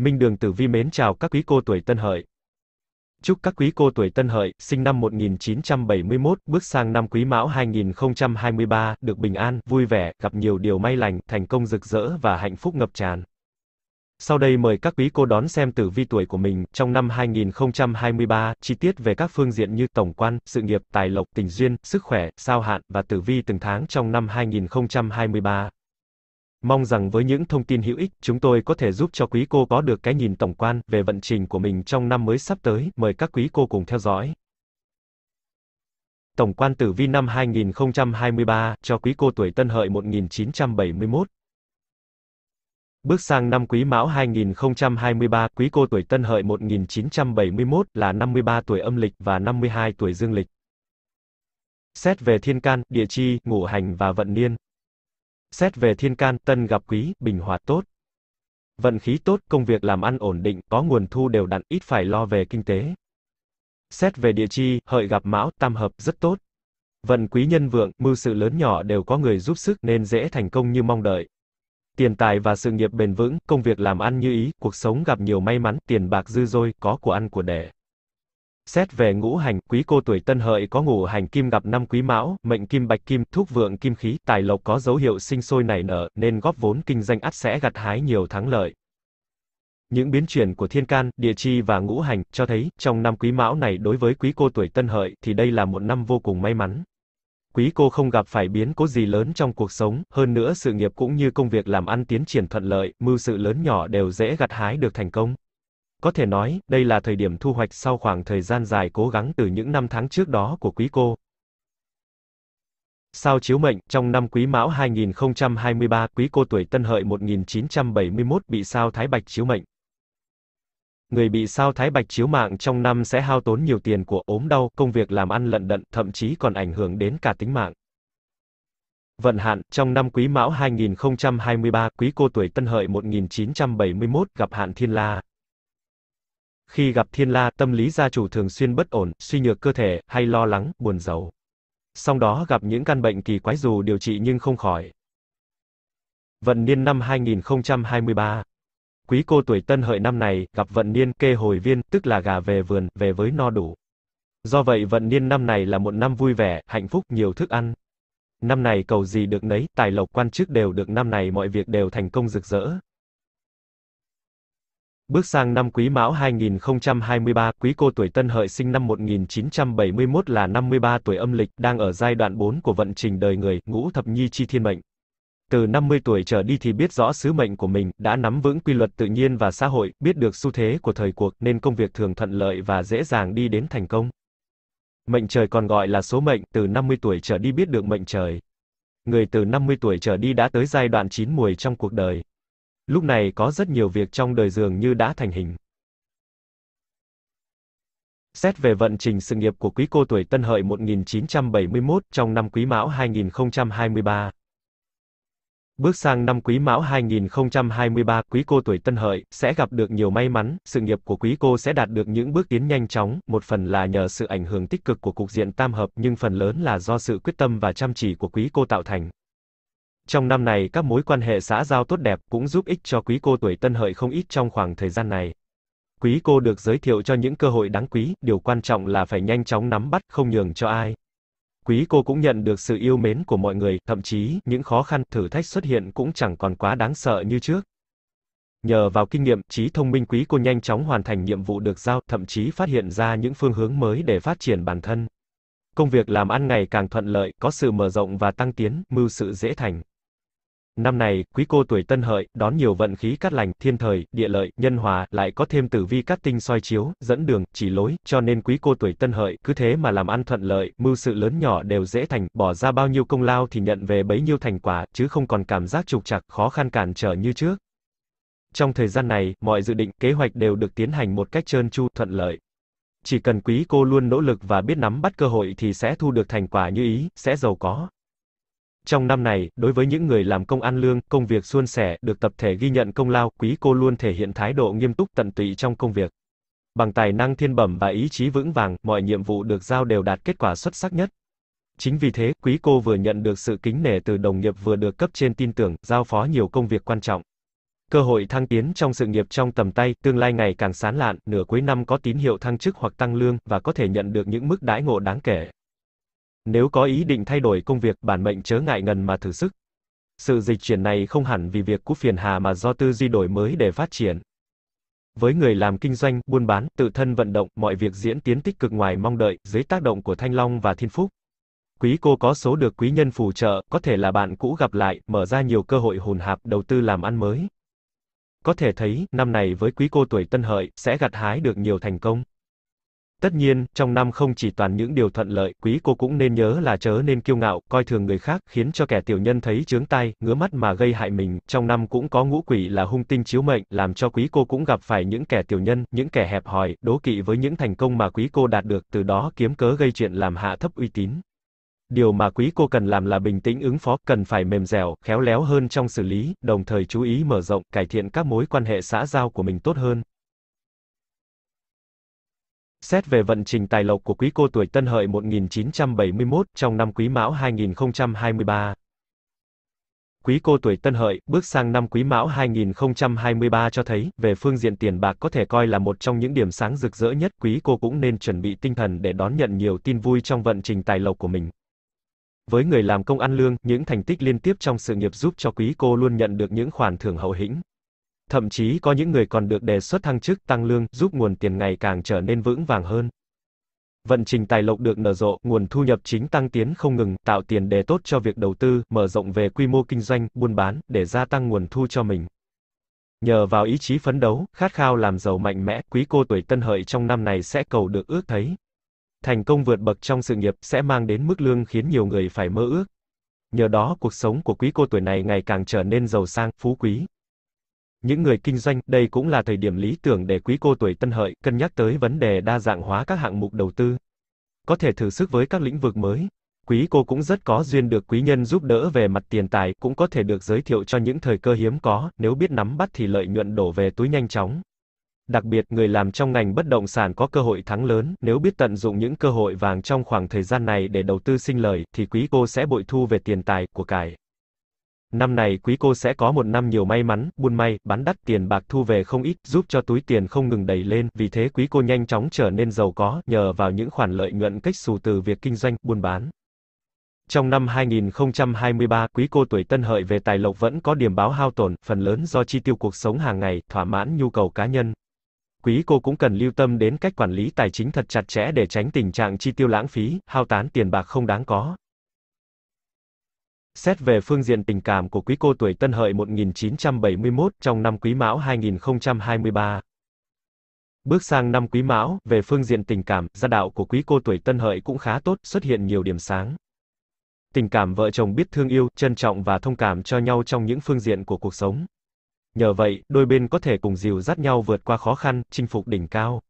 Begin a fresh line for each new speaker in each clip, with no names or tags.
Minh Đường Tử Vi mến chào các quý cô tuổi Tân Hợi. Chúc các quý cô tuổi Tân Hợi, sinh năm 1971, bước sang năm Quý Mão 2023, được bình an, vui vẻ, gặp nhiều điều may lành, thành công rực rỡ và hạnh phúc ngập tràn. Sau đây mời các quý cô đón xem tử vi tuổi của mình trong năm 2023, chi tiết về các phương diện như tổng quan, sự nghiệp, tài lộc, tình duyên, sức khỏe, sao hạn và tử vi từng tháng trong năm 2023. Mong rằng với những thông tin hữu ích, chúng tôi có thể giúp cho quý cô có được cái nhìn tổng quan về vận trình của mình trong năm mới sắp tới. Mời các quý cô cùng theo dõi. Tổng quan tử vi năm 2023 cho quý cô tuổi Tân Hợi 1971. Bước sang năm Quý Mão 2023, quý cô tuổi Tân Hợi 1971 là 53 tuổi âm lịch và 52 tuổi dương lịch. Xét về thiên can, địa chi, ngũ hành và vận niên, xét về thiên can, tân gặp quý, bình hòa tốt. Vận khí tốt, công việc làm ăn ổn định, có nguồn thu đều đặn, ít phải lo về kinh tế. Xét về địa chi, hợi gặp mão, tam hợp, rất tốt. Vận quý nhân vượng, mưu sự lớn nhỏ đều có người giúp sức nên dễ thành công như mong đợi. Tiền tài và sự nghiệp bền vững, công việc làm ăn như ý, cuộc sống gặp nhiều may mắn, tiền bạc dư dôi, có của ăn của để. Xét về ngũ hành, quý cô tuổi tân hợi có ngũ hành kim gặp năm quý mão, mệnh kim bạch kim, thúc vượng kim khí, tài lộc có dấu hiệu sinh sôi nảy nở, nên góp vốn kinh doanh ắt sẽ gặt hái nhiều thắng lợi. Những biến chuyển của thiên can, địa chi và ngũ hành cho thấy, trong năm quý mão này đối với quý cô tuổi tân hợi thì đây là một năm vô cùng may mắn. Quý cô không gặp phải biến cố gì lớn trong cuộc sống, hơn nữa sự nghiệp cũng như công việc làm ăn tiến triển thuận lợi, mưu sự lớn nhỏ đều dễ gặt hái được thành công. Có thể nói, đây là thời điểm thu hoạch sau khoảng thời gian dài cố gắng từ những năm tháng trước đó của quý cô. Sao chiếu mệnh, trong năm Quý Mão 2023, Quý cô tuổi Tân Hợi 1971 bị sao Thái Bạch chiếu mệnh. Người bị sao Thái Bạch chiếu mạng trong năm sẽ hao tốn nhiều tiền của ốm đau, công việc làm ăn lận đận, thậm chí còn ảnh hưởng đến cả tính mạng. Vận hạn, trong năm Quý Mão 2023, Quý cô tuổi Tân Hợi 1971 gặp hạn Thiên La, khi gặp thiên la, tâm lý gia chủ thường xuyên bất ổn, suy nhược cơ thể, hay lo lắng, buồn rầu. Song đó gặp những căn bệnh kỳ quái dù điều trị nhưng không khỏi. Vận niên năm 2023 Quý cô tuổi tân hợi năm này, gặp vận niên kê hồi viên, tức là gà về vườn, về với no đủ. Do vậy vận niên năm này là một năm vui vẻ, hạnh phúc, nhiều thức ăn. Năm này cầu gì được nấy, tài lộc quan chức đều được năm này mọi việc đều thành công rực rỡ, Bước sang năm Quý Mão 2023, Quý Cô tuổi Tân Hợi sinh năm 1971 là 53 tuổi âm lịch, đang ở giai đoạn 4 của vận trình đời người, ngũ thập nhi chi thiên mệnh. Từ 50 tuổi trở đi thì biết rõ sứ mệnh của mình, đã nắm vững quy luật tự nhiên và xã hội, biết được xu thế của thời cuộc, nên công việc thường thuận lợi và dễ dàng đi đến thành công. Mệnh trời còn gọi là số mệnh, từ 50 tuổi trở đi biết được mệnh trời. Người từ 50 tuổi trở đi đã tới giai đoạn chín muồi trong cuộc đời. Lúc này có rất nhiều việc trong đời dường như đã thành hình. Xét về vận trình sự nghiệp của quý cô tuổi Tân Hợi 1971 trong năm Quý Mão 2023. Bước sang năm Quý Mão 2023, quý cô tuổi Tân Hợi sẽ gặp được nhiều may mắn, sự nghiệp của quý cô sẽ đạt được những bước tiến nhanh chóng, một phần là nhờ sự ảnh hưởng tích cực của cục diện tam hợp, nhưng phần lớn là do sự quyết tâm và chăm chỉ của quý cô tạo thành. Trong năm này các mối quan hệ xã giao tốt đẹp cũng giúp ích cho quý cô tuổi tân hợi không ít trong khoảng thời gian này. Quý cô được giới thiệu cho những cơ hội đáng quý, điều quan trọng là phải nhanh chóng nắm bắt, không nhường cho ai. Quý cô cũng nhận được sự yêu mến của mọi người, thậm chí, những khó khăn, thử thách xuất hiện cũng chẳng còn quá đáng sợ như trước. Nhờ vào kinh nghiệm, trí thông minh quý cô nhanh chóng hoàn thành nhiệm vụ được giao, thậm chí phát hiện ra những phương hướng mới để phát triển bản thân. Công việc làm ăn ngày càng thuận lợi, có sự mở rộng và tăng tiến, mưu sự dễ thành. Năm này, quý cô tuổi tân hợi, đón nhiều vận khí cát lành, thiên thời, địa lợi, nhân hòa, lại có thêm tử vi cát tinh soi chiếu, dẫn đường, chỉ lối, cho nên quý cô tuổi tân hợi, cứ thế mà làm ăn thuận lợi, mưu sự lớn nhỏ đều dễ thành, bỏ ra bao nhiêu công lao thì nhận về bấy nhiêu thành quả, chứ không còn cảm giác trục trặc, khó khăn cản trở như trước. Trong thời gian này, mọi dự định, kế hoạch đều được tiến hành một cách trơn tru, thuận lợi. Chỉ cần quý cô luôn nỗ lực và biết nắm bắt cơ hội thì sẽ thu được thành quả như ý, sẽ giàu có. Trong năm này, đối với những người làm công ăn lương, công việc suôn sẻ, được tập thể ghi nhận công lao, quý cô luôn thể hiện thái độ nghiêm túc tận tụy trong công việc. Bằng tài năng thiên bẩm và ý chí vững vàng, mọi nhiệm vụ được giao đều đạt kết quả xuất sắc nhất. Chính vì thế, quý cô vừa nhận được sự kính nể từ đồng nghiệp vừa được cấp trên tin tưởng, giao phó nhiều công việc quan trọng. Cơ hội thăng tiến trong sự nghiệp trong tầm tay, tương lai ngày càng sáng lạn, nửa cuối năm có tín hiệu thăng chức hoặc tăng lương và có thể nhận được những mức đãi ngộ đáng kể. Nếu có ý định thay đổi công việc, bản mệnh chớ ngại ngần mà thử sức. Sự dịch chuyển này không hẳn vì việc cúp phiền hà mà do tư duy đổi mới để phát triển. Với người làm kinh doanh, buôn bán, tự thân vận động, mọi việc diễn tiến tích cực ngoài mong đợi, dưới tác động của Thanh Long và Thiên Phúc. Quý cô có số được quý nhân phù trợ, có thể là bạn cũ gặp lại, mở ra nhiều cơ hội hồn hạp đầu tư làm ăn mới. Có thể thấy, năm này với quý cô tuổi tân hợi, sẽ gặt hái được nhiều thành công. Tất nhiên, trong năm không chỉ toàn những điều thuận lợi, quý cô cũng nên nhớ là chớ nên kiêu ngạo, coi thường người khác, khiến cho kẻ tiểu nhân thấy chướng tai, ngứa mắt mà gây hại mình. Trong năm cũng có ngũ quỷ là hung tinh chiếu mệnh, làm cho quý cô cũng gặp phải những kẻ tiểu nhân, những kẻ hẹp hòi, đố kỵ với những thành công mà quý cô đạt được, từ đó kiếm cớ gây chuyện làm hạ thấp uy tín. Điều mà quý cô cần làm là bình tĩnh ứng phó, cần phải mềm dẻo, khéo léo hơn trong xử lý, đồng thời chú ý mở rộng, cải thiện các mối quan hệ xã giao của mình tốt hơn. Xét về vận trình tài lộc của quý cô tuổi Tân Hợi 1971 trong năm Quý Mão 2023. Quý cô tuổi Tân Hợi bước sang năm Quý Mão 2023 cho thấy, về phương diện tiền bạc có thể coi là một trong những điểm sáng rực rỡ nhất, quý cô cũng nên chuẩn bị tinh thần để đón nhận nhiều tin vui trong vận trình tài lộc của mình. Với người làm công ăn lương, những thành tích liên tiếp trong sự nghiệp giúp cho quý cô luôn nhận được những khoản thưởng hậu hĩnh. Thậm chí có những người còn được đề xuất thăng chức tăng lương, giúp nguồn tiền ngày càng trở nên vững vàng hơn. Vận trình tài lộc được nở rộ, nguồn thu nhập chính tăng tiến không ngừng, tạo tiền đề tốt cho việc đầu tư, mở rộng về quy mô kinh doanh, buôn bán, để gia tăng nguồn thu cho mình. Nhờ vào ý chí phấn đấu, khát khao làm giàu mạnh mẽ, quý cô tuổi tân hợi trong năm này sẽ cầu được ước thấy. Thành công vượt bậc trong sự nghiệp sẽ mang đến mức lương khiến nhiều người phải mơ ước. Nhờ đó cuộc sống của quý cô tuổi này ngày càng trở nên giàu sang, phú quý những người kinh doanh, đây cũng là thời điểm lý tưởng để quý cô tuổi tân hợi cân nhắc tới vấn đề đa dạng hóa các hạng mục đầu tư. Có thể thử sức với các lĩnh vực mới. Quý cô cũng rất có duyên được quý nhân giúp đỡ về mặt tiền tài, cũng có thể được giới thiệu cho những thời cơ hiếm có, nếu biết nắm bắt thì lợi nhuận đổ về túi nhanh chóng. Đặc biệt, người làm trong ngành bất động sản có cơ hội thắng lớn, nếu biết tận dụng những cơ hội vàng trong khoảng thời gian này để đầu tư sinh lời, thì quý cô sẽ bội thu về tiền tài, của cải. Năm này quý cô sẽ có một năm nhiều may mắn, buôn may, bán đắt tiền bạc thu về không ít, giúp cho túi tiền không ngừng đẩy lên, vì thế quý cô nhanh chóng trở nên giàu có, nhờ vào những khoản lợi nhuận cách xù từ việc kinh doanh, buôn bán. Trong năm 2023, quý cô tuổi tân hợi về tài lộc vẫn có điểm báo hao tổn, phần lớn do chi tiêu cuộc sống hàng ngày, thỏa mãn nhu cầu cá nhân. Quý cô cũng cần lưu tâm đến cách quản lý tài chính thật chặt chẽ để tránh tình trạng chi tiêu lãng phí, hao tán tiền bạc không đáng có. Xét về phương diện tình cảm của quý cô tuổi Tân Hợi 1971 trong năm Quý Mão 2023. Bước sang năm Quý Mão, về phương diện tình cảm, gia đạo của quý cô tuổi Tân Hợi cũng khá tốt, xuất hiện nhiều điểm sáng. Tình cảm vợ chồng biết thương yêu, trân trọng và thông cảm cho nhau trong những phương diện của cuộc sống. Nhờ vậy, đôi bên có thể cùng dìu dắt nhau vượt qua khó khăn, chinh phục đỉnh cao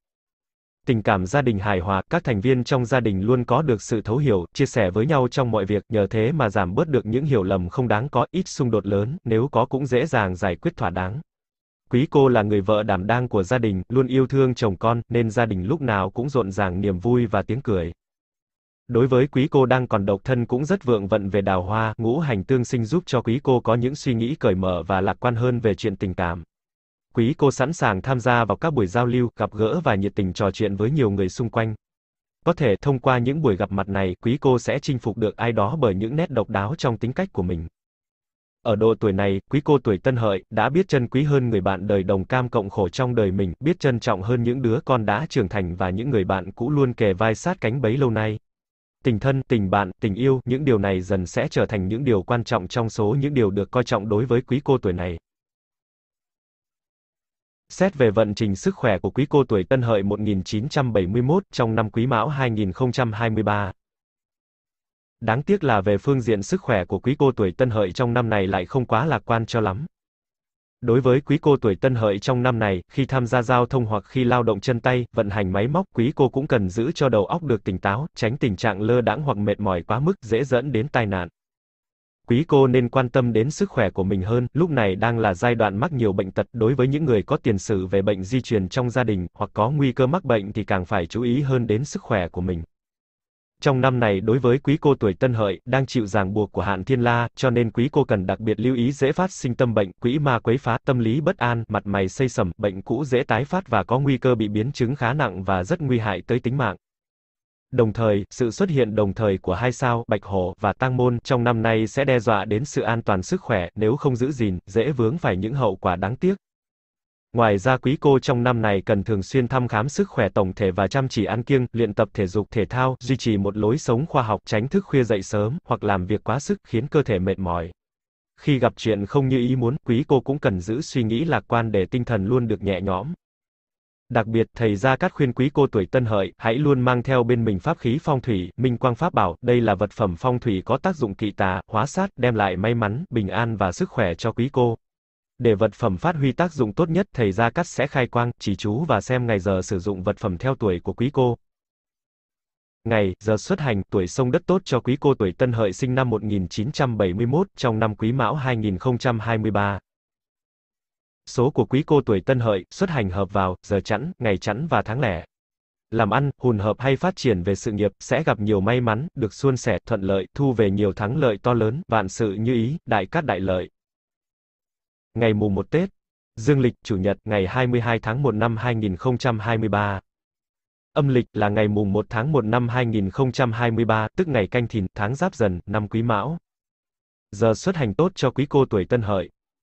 tình cảm gia đình hài hòa, các thành viên trong gia đình luôn có được sự thấu hiểu, chia sẻ với nhau trong mọi việc, nhờ thế mà giảm bớt được những hiểu lầm không đáng có, ít xung đột lớn, nếu có cũng dễ dàng giải quyết thỏa đáng. Quý cô là người vợ đảm đang của gia đình, luôn yêu thương chồng con, nên gia đình lúc nào cũng rộn ràng niềm vui và tiếng cười. Đối với quý cô đang còn độc thân cũng rất vượng vận về đào hoa, ngũ hành tương sinh giúp cho quý cô có những suy nghĩ cởi mở và lạc quan hơn về chuyện tình cảm. Quý cô sẵn sàng tham gia vào các buổi giao lưu, gặp gỡ và nhiệt tình trò chuyện với nhiều người xung quanh. Có thể thông qua những buổi gặp mặt này, quý cô sẽ chinh phục được ai đó bởi những nét độc đáo trong tính cách của mình. Ở độ tuổi này, quý cô tuổi tân hợi, đã biết trân quý hơn người bạn đời đồng cam cộng khổ trong đời mình, biết trân trọng hơn những đứa con đã trưởng thành và những người bạn cũ luôn kề vai sát cánh bấy lâu nay. Tình thân, tình bạn, tình yêu, những điều này dần sẽ trở thành những điều quan trọng trong số những điều được coi trọng đối với quý cô tuổi này. Xét về vận trình sức khỏe của quý cô tuổi Tân Hợi 1971 trong năm Quý Mão 2023. Đáng tiếc là về phương diện sức khỏe của quý cô tuổi Tân Hợi trong năm này lại không quá lạc quan cho lắm. Đối với quý cô tuổi Tân Hợi trong năm này, khi tham gia giao thông hoặc khi lao động chân tay, vận hành máy móc, quý cô cũng cần giữ cho đầu óc được tỉnh táo, tránh tình trạng lơ đãng hoặc mệt mỏi quá mức dễ dẫn đến tai nạn quý cô nên quan tâm đến sức khỏe của mình hơn, lúc này đang là giai đoạn mắc nhiều bệnh tật, đối với những người có tiền sử về bệnh di truyền trong gia đình hoặc có nguy cơ mắc bệnh thì càng phải chú ý hơn đến sức khỏe của mình. Trong năm này đối với quý cô tuổi Tân Hợi đang chịu ràng buộc của hạn Thiên La, cho nên quý cô cần đặc biệt lưu ý dễ phát sinh tâm bệnh, quỹ ma quấy phá, tâm lý bất an, mặt mày xây sầm, bệnh cũ dễ tái phát và có nguy cơ bị biến chứng khá nặng và rất nguy hại tới tính mạng. Đồng thời, sự xuất hiện đồng thời của hai sao Bạch Hổ và Tăng Môn trong năm nay sẽ đe dọa đến sự an toàn sức khỏe nếu không giữ gìn, dễ vướng phải những hậu quả đáng tiếc. Ngoài ra quý cô trong năm này cần thường xuyên thăm khám sức khỏe tổng thể và chăm chỉ ăn kiêng, luyện tập thể dục thể thao, duy trì một lối sống khoa học, tránh thức khuya dậy sớm hoặc làm việc quá sức khiến cơ thể mệt mỏi. Khi gặp chuyện không như ý muốn, quý cô cũng cần giữ suy nghĩ lạc quan để tinh thần luôn được nhẹ nhõm. Đặc biệt, thầy Gia Cát khuyên quý cô tuổi Tân Hợi, hãy luôn mang theo bên mình pháp khí phong thủy, minh quang pháp bảo, đây là vật phẩm phong thủy có tác dụng kỵ tà, hóa sát, đem lại may mắn, bình an và sức khỏe cho quý cô. Để vật phẩm phát huy tác dụng tốt nhất, thầy Gia Cát sẽ khai quang, chỉ chú và xem ngày giờ sử dụng vật phẩm theo tuổi của quý cô. Ngày, giờ xuất hành, tuổi sông đất tốt cho quý cô tuổi Tân Hợi sinh năm 1971, trong năm Quý Mão 2023 số của quý cô tuổi tân hợi, xuất hành hợp vào, giờ chẵn, ngày chẵn và tháng lẻ. Làm ăn, hùn hợp hay phát triển về sự nghiệp, sẽ gặp nhiều may mắn, được suôn sẻ, thuận lợi, thu về nhiều thắng lợi to lớn, vạn sự như ý, đại cát đại lợi. Ngày mùng 1 Tết, Dương lịch, Chủ nhật, ngày 22 tháng 1 năm 2023. Âm lịch là ngày mùng 1 tháng 1 năm 2023, tức ngày canh thìn, tháng giáp dần, năm quý mão. Giờ xuất hành tốt cho quý cô tuổi tân hợi.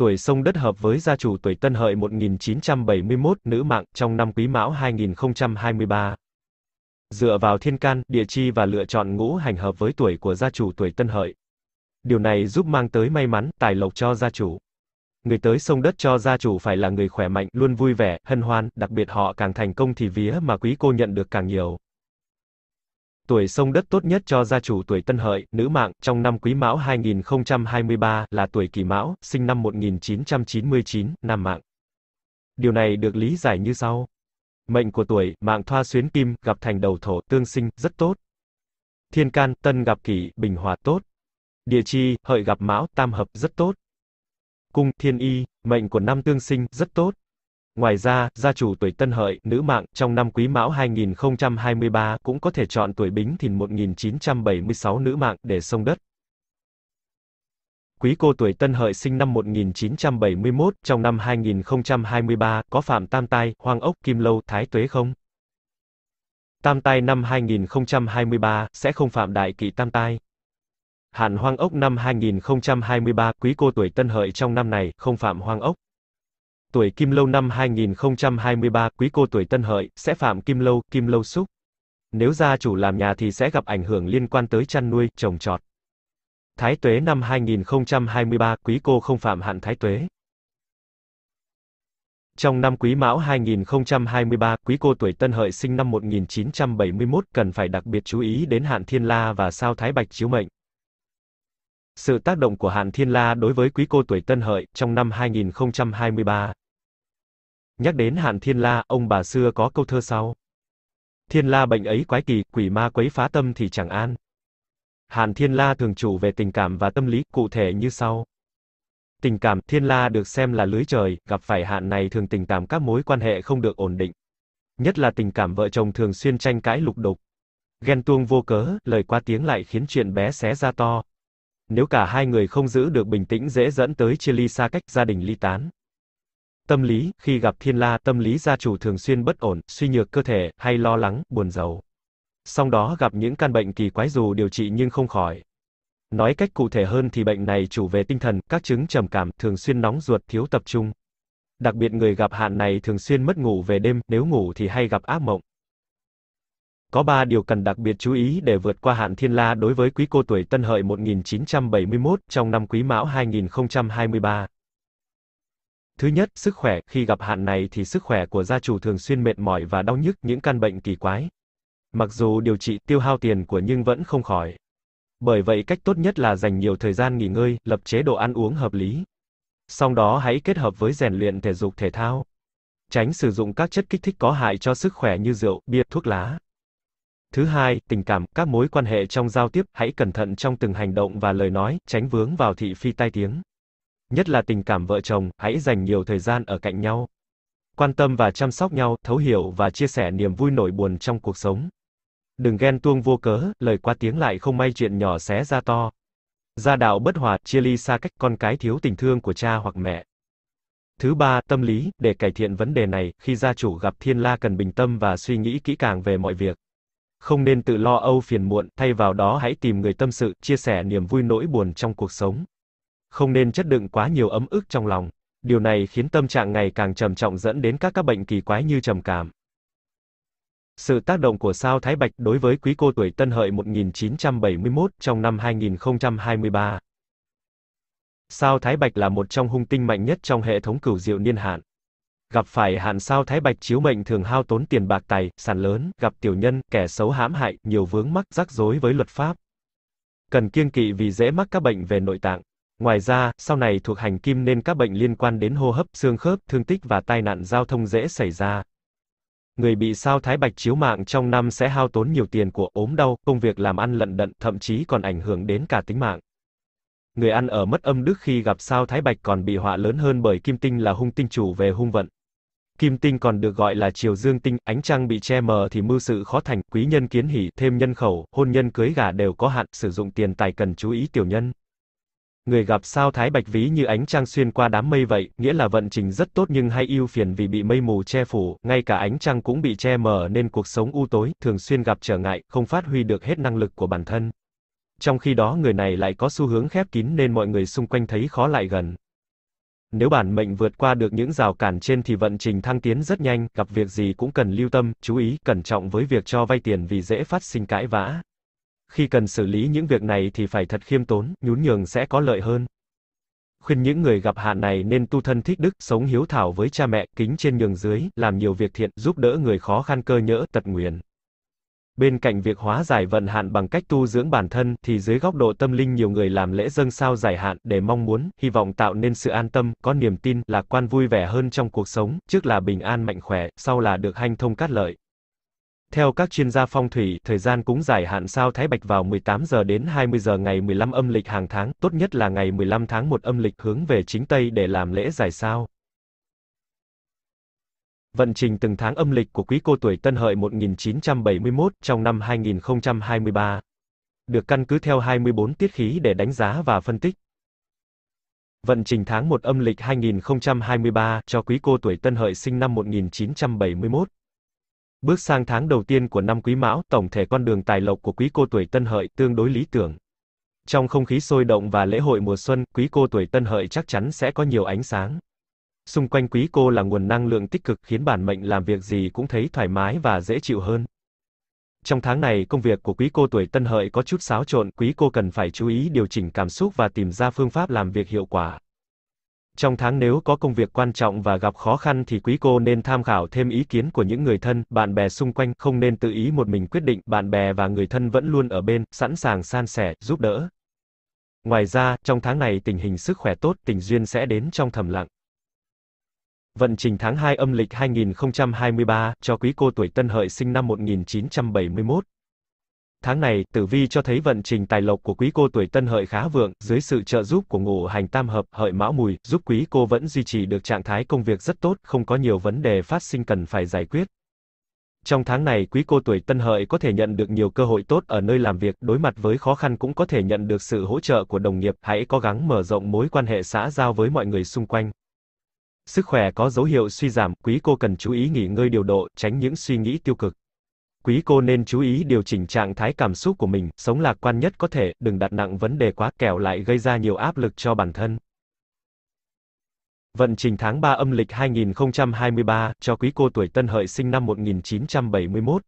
tuổi sông đất hợp với gia chủ tuổi Tân Hợi 1971, nữ mạng, trong năm Quý Mão 2023. Dựa vào thiên can, địa chi và lựa chọn ngũ hành hợp với tuổi của gia chủ tuổi Tân Hợi. Điều này giúp mang tới may mắn, tài lộc cho gia chủ. Người tới sông đất cho gia chủ phải là người khỏe mạnh, luôn vui vẻ, hân hoan, đặc biệt họ càng thành công thì vía mà quý cô nhận được càng nhiều. Tuổi sông đất tốt nhất cho gia chủ tuổi Tân Hợi, nữ mạng, trong năm Quý Mão 2023 là tuổi Kỷ Mão, sinh năm 1999, nam mạng. Điều này được lý giải như sau. Mệnh của tuổi, mạng thoa xuyến kim, gặp thành đầu thổ, tương sinh, rất tốt. Thiên can, tân gặp kỷ, bình hòa, tốt. Địa chi, hợi gặp mão, tam hợp, rất tốt. Cung, thiên y, mệnh của năm tương sinh, rất tốt. Ngoài ra, gia chủ tuổi Tân Hợi, nữ mạng, trong năm Quý Mão 2023 cũng có thể chọn tuổi Bính Thìn 1976 nữ mạng để sông đất. Quý cô tuổi Tân Hợi sinh năm 1971, trong năm 2023 có Phạm Tam Tai, hoang Ốc, Kim Lâu, Thái Tuế không? Tam Tai năm 2023 sẽ không phạm đại kỵ Tam Tai. Hạn Hoang Ốc năm 2023, quý cô tuổi Tân Hợi trong năm này không phạm Hoang Ốc tuổi Kim Lâu năm 2023, quý cô tuổi Tân Hợi, sẽ phạm Kim Lâu, Kim Lâu Xúc. Nếu gia chủ làm nhà thì sẽ gặp ảnh hưởng liên quan tới chăn nuôi, trồng trọt. Thái tuế năm 2023, quý cô không phạm hạn thái tuế. Trong năm Quý Mão 2023, quý cô tuổi Tân Hợi sinh năm 1971 cần phải đặc biệt chú ý đến hạn Thiên La và sao Thái Bạch chiếu mệnh. Sự tác động của hạn thiên la đối với quý cô tuổi tân hợi trong năm 2023. Nhắc đến hạn thiên la, ông bà xưa có câu thơ sau. Thiên la bệnh ấy quái kỳ, quỷ ma quấy phá tâm thì chẳng an. Hàn Thiên La thường chủ về tình cảm và tâm lý, cụ thể như sau. Tình cảm, Thiên La được xem là lưới trời, gặp phải hạn này thường tình cảm các mối quan hệ không được ổn định. Nhất là tình cảm vợ chồng thường xuyên tranh cãi lục đục. Ghen tuông vô cớ, lời qua tiếng lại khiến chuyện bé xé ra to, nếu cả hai người không giữ được bình tĩnh dễ dẫn tới chia ly xa cách, gia đình ly tán. Tâm lý, khi gặp thiên la, tâm lý gia chủ thường xuyên bất ổn, suy nhược cơ thể, hay lo lắng, buồn giàu. Song đó gặp những căn bệnh kỳ quái dù điều trị nhưng không khỏi. Nói cách cụ thể hơn thì bệnh này chủ về tinh thần, các chứng trầm cảm, thường xuyên nóng ruột, thiếu tập trung. Đặc biệt người gặp hạn này thường xuyên mất ngủ về đêm, nếu ngủ thì hay gặp ác mộng. Có 3 điều cần đặc biệt chú ý để vượt qua hạn thiên la đối với quý cô tuổi Tân Hợi 1971 trong năm Quý Mão 2023. Thứ nhất, sức khỏe, khi gặp hạn này thì sức khỏe của gia chủ thường xuyên mệt mỏi và đau nhức những căn bệnh kỳ quái. Mặc dù điều trị tiêu hao tiền của nhưng vẫn không khỏi. Bởi vậy cách tốt nhất là dành nhiều thời gian nghỉ ngơi, lập chế độ ăn uống hợp lý. sau đó hãy kết hợp với rèn luyện thể dục thể thao. Tránh sử dụng các chất kích thích có hại cho sức khỏe như rượu, bia, thuốc lá. Thứ hai, tình cảm, các mối quan hệ trong giao tiếp, hãy cẩn thận trong từng hành động và lời nói, tránh vướng vào thị phi tai tiếng. Nhất là tình cảm vợ chồng, hãy dành nhiều thời gian ở cạnh nhau. Quan tâm và chăm sóc nhau, thấu hiểu và chia sẻ niềm vui nỗi buồn trong cuộc sống. Đừng ghen tuông vô cớ, lời qua tiếng lại không may chuyện nhỏ xé ra to. Gia đạo bất hòa, chia ly xa cách con cái thiếu tình thương của cha hoặc mẹ. Thứ ba, tâm lý, để cải thiện vấn đề này, khi gia chủ gặp thiên la cần bình tâm và suy nghĩ kỹ càng về mọi việc không nên tự lo âu phiền muộn, thay vào đó hãy tìm người tâm sự, chia sẻ niềm vui nỗi buồn trong cuộc sống. Không nên chất đựng quá nhiều ấm ức trong lòng. Điều này khiến tâm trạng ngày càng trầm trọng dẫn đến các các bệnh kỳ quái như trầm cảm. Sự tác động của sao Thái Bạch đối với quý cô tuổi Tân Hợi 1971 trong năm 2023. Sao Thái Bạch là một trong hung tinh mạnh nhất trong hệ thống cửu diệu niên hạn. Gặp phải hạn sao thái bạch chiếu mệnh thường hao tốn tiền bạc tài, sản lớn, gặp tiểu nhân, kẻ xấu hãm hại, nhiều vướng mắc, rắc rối với luật pháp. Cần kiêng kỵ vì dễ mắc các bệnh về nội tạng. Ngoài ra, sau này thuộc hành kim nên các bệnh liên quan đến hô hấp, xương khớp, thương tích và tai nạn giao thông dễ xảy ra. Người bị sao thái bạch chiếu mạng trong năm sẽ hao tốn nhiều tiền của ốm đau, công việc làm ăn lận đận, thậm chí còn ảnh hưởng đến cả tính mạng. Người ăn ở mất âm đức khi gặp sao thái bạch còn bị họa lớn hơn bởi kim tinh là hung tinh chủ về hung vận. Kim tinh còn được gọi là chiều dương tinh, ánh trăng bị che mờ thì mưu sự khó thành, quý nhân kiến hỷ, thêm nhân khẩu, hôn nhân cưới gả đều có hạn, sử dụng tiền tài cần chú ý tiểu nhân. Người gặp sao thái bạch ví như ánh trăng xuyên qua đám mây vậy, nghĩa là vận trình rất tốt nhưng hay ưu phiền vì bị mây mù che phủ, ngay cả ánh trăng cũng bị che mờ nên cuộc sống u tối, thường xuyên gặp trở ngại, không phát huy được hết năng lực của bản thân. Trong khi đó người này lại có xu hướng khép kín nên mọi người xung quanh thấy khó lại gần. Nếu bản mệnh vượt qua được những rào cản trên thì vận trình thăng tiến rất nhanh, gặp việc gì cũng cần lưu tâm, chú ý, cẩn trọng với việc cho vay tiền vì dễ phát sinh cãi vã. Khi cần xử lý những việc này thì phải thật khiêm tốn, nhún nhường sẽ có lợi hơn. Khuyên những người gặp hạn này nên tu thân thích đức, sống hiếu thảo với cha mẹ, kính trên nhường dưới, làm nhiều việc thiện, giúp đỡ người khó khăn cơ nhỡ, tật nguyền. Bên cạnh việc hóa giải vận hạn bằng cách tu dưỡng bản thân, thì dưới góc độ tâm linh nhiều người làm lễ dâng sao giải hạn để mong muốn, hy vọng tạo nên sự an tâm, có niềm tin, lạc quan vui vẻ hơn trong cuộc sống, trước là bình an mạnh khỏe, sau là được hanh thông cát lợi. Theo các chuyên gia phong thủy, thời gian cúng giải hạn sao Thái Bạch vào 18 giờ đến 20 giờ ngày 15 âm lịch hàng tháng, tốt nhất là ngày 15 tháng 1 âm lịch hướng về chính Tây để làm lễ giải sao. Vận trình từng tháng âm lịch của quý cô tuổi Tân Hợi 1971 trong năm 2023 được căn cứ theo 24 tiết khí để đánh giá và phân tích. Vận trình tháng 1 âm lịch 2023 cho quý cô tuổi Tân Hợi sinh năm 1971. Bước sang tháng đầu tiên của năm Quý Mão, tổng thể con đường tài lộc của quý cô tuổi Tân Hợi tương đối lý tưởng. Trong không khí sôi động và lễ hội mùa xuân, quý cô tuổi Tân Hợi chắc chắn sẽ có nhiều ánh sáng. Xung quanh quý cô là nguồn năng lượng tích cực khiến bản mệnh làm việc gì cũng thấy thoải mái và dễ chịu hơn. Trong tháng này, công việc của quý cô tuổi Tân Hợi có chút xáo trộn, quý cô cần phải chú ý điều chỉnh cảm xúc và tìm ra phương pháp làm việc hiệu quả. Trong tháng nếu có công việc quan trọng và gặp khó khăn thì quý cô nên tham khảo thêm ý kiến của những người thân, bạn bè xung quanh, không nên tự ý một mình quyết định, bạn bè và người thân vẫn luôn ở bên, sẵn sàng san sẻ, giúp đỡ. Ngoài ra, trong tháng này tình hình sức khỏe tốt, tình duyên sẽ đến trong thầm lặng. Vận trình tháng 2 âm lịch 2023 cho quý cô tuổi Tân Hợi sinh năm 1971. Tháng này, tử vi cho thấy vận trình tài lộc của quý cô tuổi Tân Hợi khá vượng, dưới sự trợ giúp của ngũ hành tam hợp Hợi Mão Mùi, giúp quý cô vẫn duy trì được trạng thái công việc rất tốt, không có nhiều vấn đề phát sinh cần phải giải quyết. Trong tháng này, quý cô tuổi Tân Hợi có thể nhận được nhiều cơ hội tốt ở nơi làm việc, đối mặt với khó khăn cũng có thể nhận được sự hỗ trợ của đồng nghiệp, hãy cố gắng mở rộng mối quan hệ xã giao với mọi người xung quanh. Sức khỏe có dấu hiệu suy giảm, quý cô cần chú ý nghỉ ngơi điều độ, tránh những suy nghĩ tiêu cực. Quý cô nên chú ý điều chỉnh trạng thái cảm xúc của mình, sống lạc quan nhất có thể, đừng đặt nặng vấn đề quá, kẻo lại gây ra nhiều áp lực cho bản thân. Vận trình tháng 3 âm lịch 2023 cho quý cô tuổi Tân Hợi sinh năm 1971,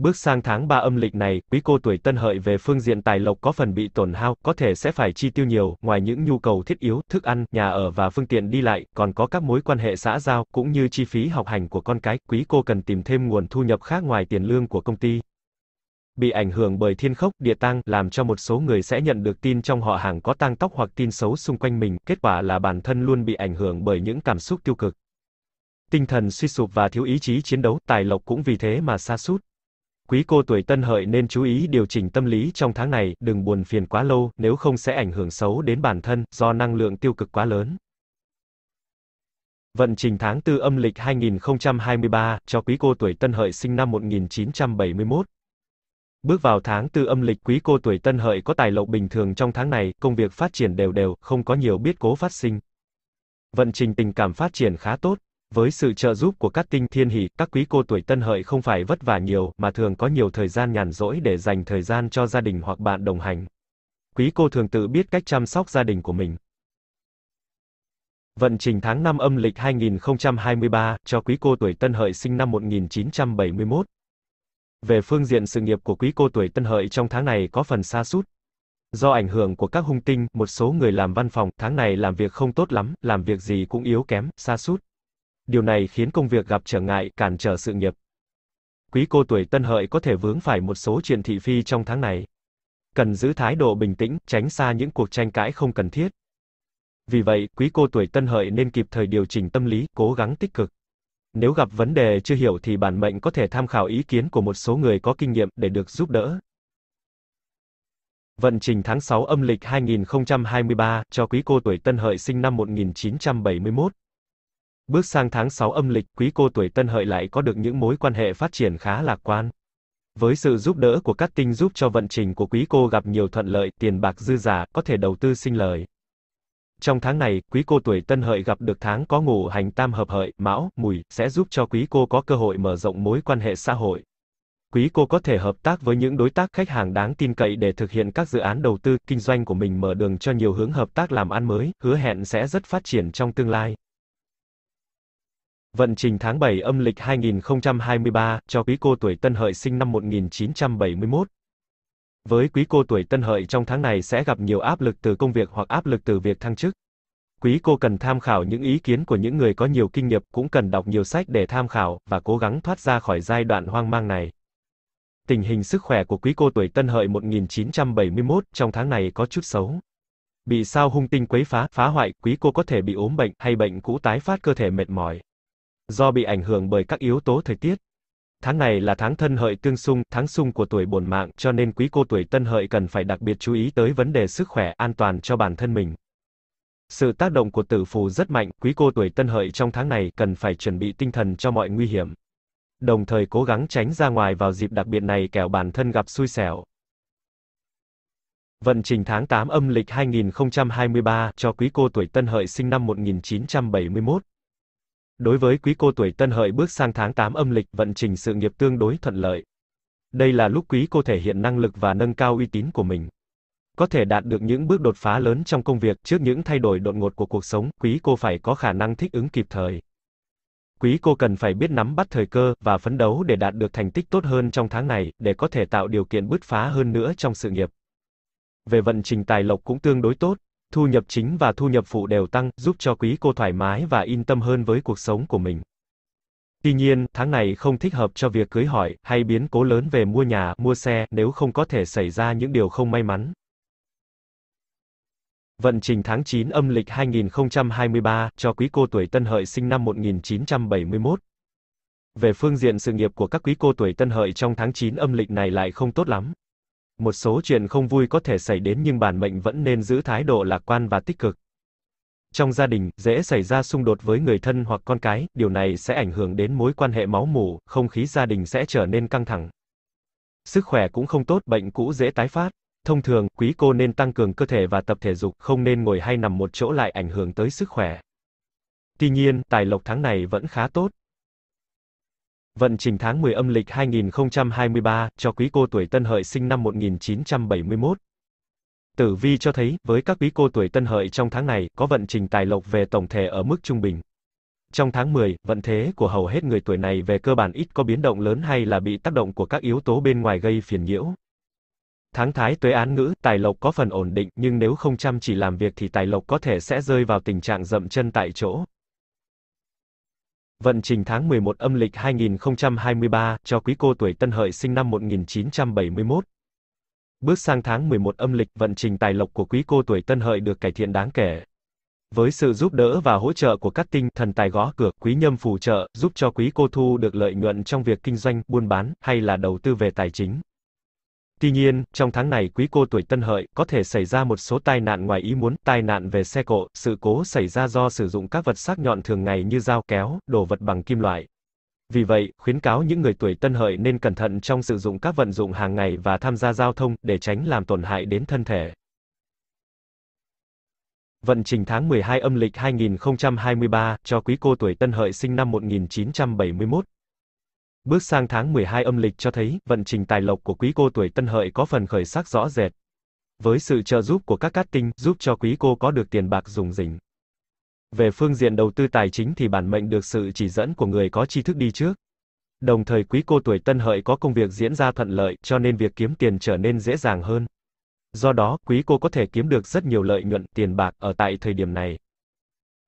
Bước sang tháng 3 âm lịch này, quý cô tuổi tân hợi về phương diện tài lộc có phần bị tổn hao, có thể sẽ phải chi tiêu nhiều, ngoài những nhu cầu thiết yếu, thức ăn, nhà ở và phương tiện đi lại, còn có các mối quan hệ xã giao, cũng như chi phí học hành của con cái, quý cô cần tìm thêm nguồn thu nhập khác ngoài tiền lương của công ty. Bị ảnh hưởng bởi thiên khốc, địa tang, làm cho một số người sẽ nhận được tin trong họ hàng có tang tóc hoặc tin xấu xung quanh mình, kết quả là bản thân luôn bị ảnh hưởng bởi những cảm xúc tiêu cực. Tinh thần suy sụp và thiếu ý chí chiến đấu, tài lộc cũng vì thế mà sa sút. Quý cô tuổi tân hợi nên chú ý điều chỉnh tâm lý trong tháng này, đừng buồn phiền quá lâu, nếu không sẽ ảnh hưởng xấu đến bản thân, do năng lượng tiêu cực quá lớn. Vận trình tháng 4 âm lịch 2023 cho quý cô tuổi Tân Hợi sinh năm 1971. Bước vào tháng 4 âm lịch quý cô tuổi Tân Hợi có tài lộc bình thường trong tháng này, công việc phát triển đều đều, không có nhiều biết cố phát sinh. Vận trình tình cảm phát triển khá tốt, với sự trợ giúp của các tinh thiên hỷ, các quý cô tuổi tân hợi không phải vất vả nhiều, mà thường có nhiều thời gian nhàn rỗi để dành thời gian cho gia đình hoặc bạn đồng hành. Quý cô thường tự biết cách chăm sóc gia đình của mình. Vận trình tháng 5 âm lịch 2023 cho quý cô tuổi Tân Hợi sinh năm 1971. Về phương diện sự nghiệp của quý cô tuổi Tân Hợi trong tháng này có phần xa sút Do ảnh hưởng của các hung tinh, một số người làm văn phòng tháng này làm việc không tốt lắm, làm việc gì cũng yếu kém, xa sút điều này khiến công việc gặp trở ngại, cản trở sự nghiệp. Quý cô tuổi tân hợi có thể vướng phải một số chuyện thị phi trong tháng này. Cần giữ thái độ bình tĩnh, tránh xa những cuộc tranh cãi không cần thiết. Vì vậy, quý cô tuổi tân hợi nên kịp thời điều chỉnh tâm lý, cố gắng tích cực. Nếu gặp vấn đề chưa hiểu thì bản mệnh có thể tham khảo ý kiến của một số người có kinh nghiệm để được giúp đỡ. Vận trình tháng 6 âm lịch 2023 cho quý cô tuổi Tân Hợi sinh năm 1971. Bước sang tháng 6 âm lịch, quý cô tuổi tân hợi lại có được những mối quan hệ phát triển khá lạc quan. Với sự giúp đỡ của các tinh giúp cho vận trình của quý cô gặp nhiều thuận lợi, tiền bạc dư giả, có thể đầu tư sinh lời. Trong tháng này, quý cô tuổi tân hợi gặp được tháng có ngủ hành tam hợp hợi, mão, mùi, sẽ giúp cho quý cô có cơ hội mở rộng mối quan hệ xã hội. Quý cô có thể hợp tác với những đối tác khách hàng đáng tin cậy để thực hiện các dự án đầu tư, kinh doanh của mình mở đường cho nhiều hướng hợp tác làm ăn mới, hứa hẹn sẽ rất phát triển trong tương lai. Vận trình tháng 7 âm lịch 2023 cho quý cô tuổi Tân Hợi sinh năm 1971. Với quý cô tuổi Tân Hợi trong tháng này sẽ gặp nhiều áp lực từ công việc hoặc áp lực từ việc thăng chức. Quý cô cần tham khảo những ý kiến của những người có nhiều kinh nghiệm, cũng cần đọc nhiều sách để tham khảo và cố gắng thoát ra khỏi giai đoạn hoang mang này. Tình hình sức khỏe của quý cô tuổi Tân Hợi 1971 trong tháng này có chút xấu bị sao hung tinh quấy phá, phá hoại, quý cô có thể bị ốm bệnh hay bệnh cũ tái phát cơ thể mệt mỏi do bị ảnh hưởng bởi các yếu tố thời tiết. Tháng này là tháng thân hợi tương xung, tháng xung của tuổi bổn mạng, cho nên quý cô tuổi tân hợi cần phải đặc biệt chú ý tới vấn đề sức khỏe, an toàn cho bản thân mình. Sự tác động của tử phù rất mạnh, quý cô tuổi tân hợi trong tháng này cần phải chuẩn bị tinh thần cho mọi nguy hiểm. Đồng thời cố gắng tránh ra ngoài vào dịp đặc biệt này kẻo bản thân gặp xui xẻo. Vận trình tháng 8 âm lịch 2023 cho quý cô tuổi tân hợi sinh năm 1971. Đối với quý cô tuổi tân hợi bước sang tháng 8 âm lịch, vận trình sự nghiệp tương đối thuận lợi. Đây là lúc quý cô thể hiện năng lực và nâng cao uy tín của mình. Có thể đạt được những bước đột phá lớn trong công việc trước những thay đổi đột ngột của cuộc sống, quý cô phải có khả năng thích ứng kịp thời. Quý cô cần phải biết nắm bắt thời cơ và phấn đấu để đạt được thành tích tốt hơn trong tháng này, để có thể tạo điều kiện bứt phá hơn nữa trong sự nghiệp. Về vận trình tài lộc cũng tương đối tốt, thu nhập chính và thu nhập phụ đều tăng, giúp cho quý cô thoải mái và yên tâm hơn với cuộc sống của mình. Tuy nhiên, tháng này không thích hợp cho việc cưới hỏi, hay biến cố lớn về mua nhà, mua xe, nếu không có thể xảy ra những điều không may mắn. Vận trình tháng 9 âm lịch 2023 cho quý cô tuổi Tân Hợi sinh năm 1971. Về phương diện sự nghiệp của các quý cô tuổi Tân Hợi trong tháng 9 âm lịch này lại không tốt lắm. Một số chuyện không vui có thể xảy đến nhưng bản mệnh vẫn nên giữ thái độ lạc quan và tích cực. Trong gia đình, dễ xảy ra xung đột với người thân hoặc con cái, điều này sẽ ảnh hưởng đến mối quan hệ máu mủ, không khí gia đình sẽ trở nên căng thẳng. Sức khỏe cũng không tốt, bệnh cũ dễ tái phát. Thông thường, quý cô nên tăng cường cơ thể và tập thể dục, không nên ngồi hay nằm một chỗ lại ảnh hưởng tới sức khỏe. Tuy nhiên, tài lộc tháng này vẫn khá tốt. Vận trình tháng 10 âm lịch 2023, cho quý cô tuổi tân hợi sinh năm 1971. Tử vi cho thấy, với các quý cô tuổi tân hợi trong tháng này, có vận trình tài lộc về tổng thể ở mức trung bình. Trong tháng 10, vận thế của hầu hết người tuổi này về cơ bản ít có biến động lớn hay là bị tác động của các yếu tố bên ngoài gây phiền nhiễu. Tháng thái tuế án ngữ, tài lộc có phần ổn định, nhưng nếu không chăm chỉ làm việc thì tài lộc có thể sẽ rơi vào tình trạng dậm chân tại chỗ. Vận trình tháng 11 âm lịch 2023 cho quý cô tuổi Tân Hợi sinh năm 1971. Bước sang tháng 11 âm lịch, vận trình tài lộc của quý cô tuổi Tân Hợi được cải thiện đáng kể. Với sự giúp đỡ và hỗ trợ của các tinh thần tài gõ cửa, quý nhâm phù trợ, giúp cho quý cô thu được lợi nhuận trong việc kinh doanh, buôn bán hay là đầu tư về tài chính. Tuy nhiên, trong tháng này quý cô tuổi tân hợi, có thể xảy ra một số tai nạn ngoài ý muốn, tai nạn về xe cộ, sự cố xảy ra do sử dụng các vật sắc nhọn thường ngày như dao kéo, đồ vật bằng kim loại. Vì vậy, khuyến cáo những người tuổi tân hợi nên cẩn thận trong sử dụng các vận dụng hàng ngày và tham gia giao thông, để tránh làm tổn hại đến thân thể. Vận trình tháng 12 âm lịch 2023, cho quý cô tuổi tân hợi sinh năm 1971. Bước sang tháng 12 âm lịch cho thấy, vận trình tài lộc của quý cô tuổi tân hợi có phần khởi sắc rõ rệt. Với sự trợ giúp của các cát tinh, giúp cho quý cô có được tiền bạc dùng dỉnh. Về phương diện đầu tư tài chính thì bản mệnh được sự chỉ dẫn của người có tri thức đi trước. Đồng thời quý cô tuổi tân hợi có công việc diễn ra thuận lợi, cho nên việc kiếm tiền trở nên dễ dàng hơn. Do đó, quý cô có thể kiếm được rất nhiều lợi nhuận tiền bạc ở tại thời điểm này.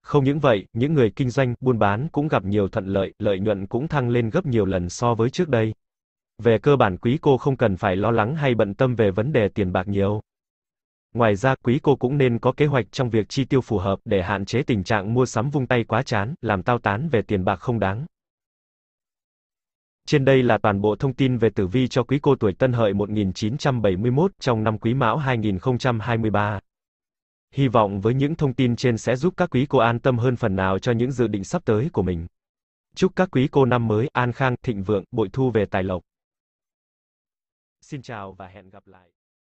Không những vậy, những người kinh doanh, buôn bán cũng gặp nhiều thuận lợi, lợi nhuận cũng thăng lên gấp nhiều lần so với trước đây. Về cơ bản quý cô không cần phải lo lắng hay bận tâm về vấn đề tiền bạc nhiều. Ngoài ra, quý cô cũng nên có kế hoạch trong việc chi tiêu phù hợp để hạn chế tình trạng mua sắm vung tay quá chán, làm tao tán về tiền bạc không đáng. Trên đây là toàn bộ thông tin về tử vi cho quý cô tuổi Tân Hợi 1971 trong năm Quý Mão 2023. Hy vọng với những thông tin trên sẽ giúp các quý cô an tâm hơn phần nào cho những dự định sắp tới của mình. Chúc các quý cô năm mới an khang, thịnh vượng, bội thu về tài lộc. Xin chào và hẹn gặp lại.